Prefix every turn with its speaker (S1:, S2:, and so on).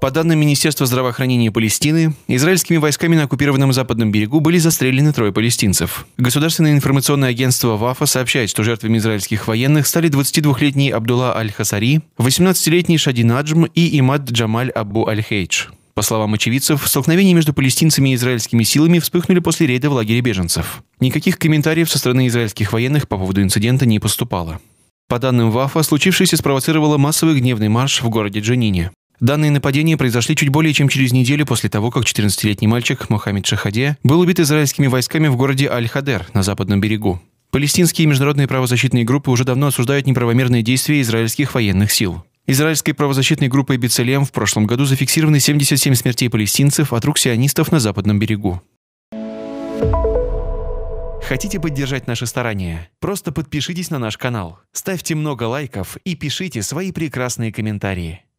S1: По данным Министерства здравоохранения Палестины, израильскими войсками на оккупированном западном берегу были застрелены трое палестинцев. Государственное информационное агентство ВАФА сообщает, что жертвами израильских военных стали 22-летний Абдулла Аль-Хасари, 18-летний Шади Наджм и Имад Джамаль Абу Аль-Хейдж. По словам очевидцев, столкновения между палестинцами и израильскими силами вспыхнули после рейда в лагере беженцев. Никаких комментариев со стороны израильских военных по поводу инцидента не поступало. По данным ВАФа, случившееся спровоцировало массовый гневный марш в городе Джанине. Данные нападения произошли чуть более чем через неделю после того, как 14-летний мальчик Мохаммед Шахаде был убит израильскими войсками в городе Аль-Хадер на западном берегу. Палестинские и международные правозащитные группы уже давно осуждают неправомерные действия израильских военных сил. Израильской правозащитной группой «Бицелем» в прошлом году зафиксированы 77 смертей палестинцев от рук сионистов на западном берегу. Хотите поддержать наши старания? Просто подпишитесь на наш канал, ставьте много лайков и пишите свои прекрасные комментарии.